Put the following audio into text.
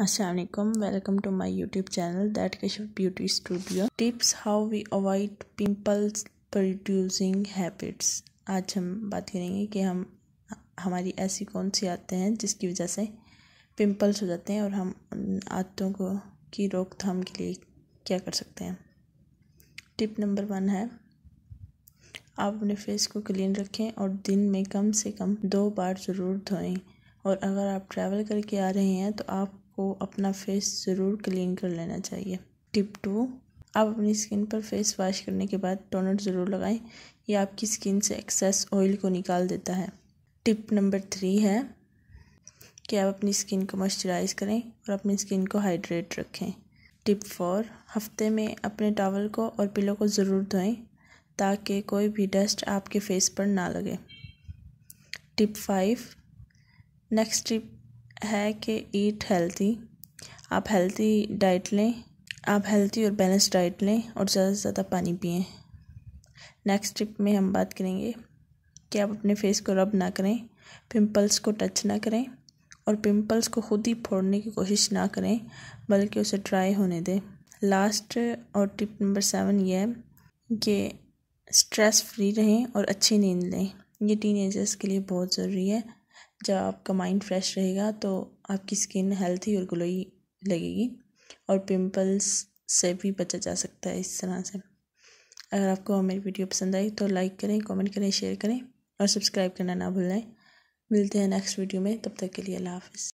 Aslam welcome to my YouTube channel that Keshav beauty studio tips how we avoid pimples producing habits आज हम बात करेंगे कि हम हमारी ऐसी कौन सी आते हैं जिसकी वजह से पिम्पल्स हो जाते हैं और हम आदतों को की रोकथाम के लिए क्या कर सकते हैं टिप नंबर वन है आप अपने फेस को क्लीन रखें और दिन में कम से कम दो बार ज़रूर धोएं और अगर आप ट्रैवल करके आ रहे हैं तो आप को अपना फेस ज़रूर क्लीन कर लेना चाहिए टिप टू आप अपनी स्किन पर फेस वॉश करने के बाद टोनर ज़रूर लगाएं यह आपकी स्किन से एक्सेस ऑयल को निकाल देता है टिप नंबर थ्री है कि आप अपनी स्किन को मॉइस्चराइज करें और अपनी स्किन को हाइड्रेट रखें टिप फोर हफ्ते में अपने टावल को और पिलो को ज़रूर धोएं ताकि कोई भी डस्ट आपके फेस पर ना लगे टिप फाइव नेक्स्ट टिप है कि ईट हेल्थी आप हेल्थी डाइट लें आप हेल्थी और बैलेंस डाइट लें और ज़्यादा से ज़्यादा पानी पिए नेक्स्ट टिप में हम बात करेंगे कि आप अपने फेस को रब ना करें पिंपल्स को टच ना करें और पिंपल्स को खुद ही फोड़ने की कोशिश ना करें बल्कि उसे ट्राई होने दें लास्ट और टिप नंबर सेवन ये है कि स्ट्रेस फ्री रहें और अच्छी नींद लें ये टीन एजर्स के लिए बहुत ज़रूरी है जब आपका माइंड फ्रेश रहेगा तो आपकी स्किन हेल्थी और ग्लोई लगेगी और पिंपल्स से भी बचा जा सकता है इस तरह से अगर आपको मेरी वीडियो पसंद आई तो लाइक करें कमेंट करें शेयर करें और सब्सक्राइब करना ना भूलें मिलते हैं नेक्स्ट वीडियो में तब तक के लिए अल्लाह हाफिज़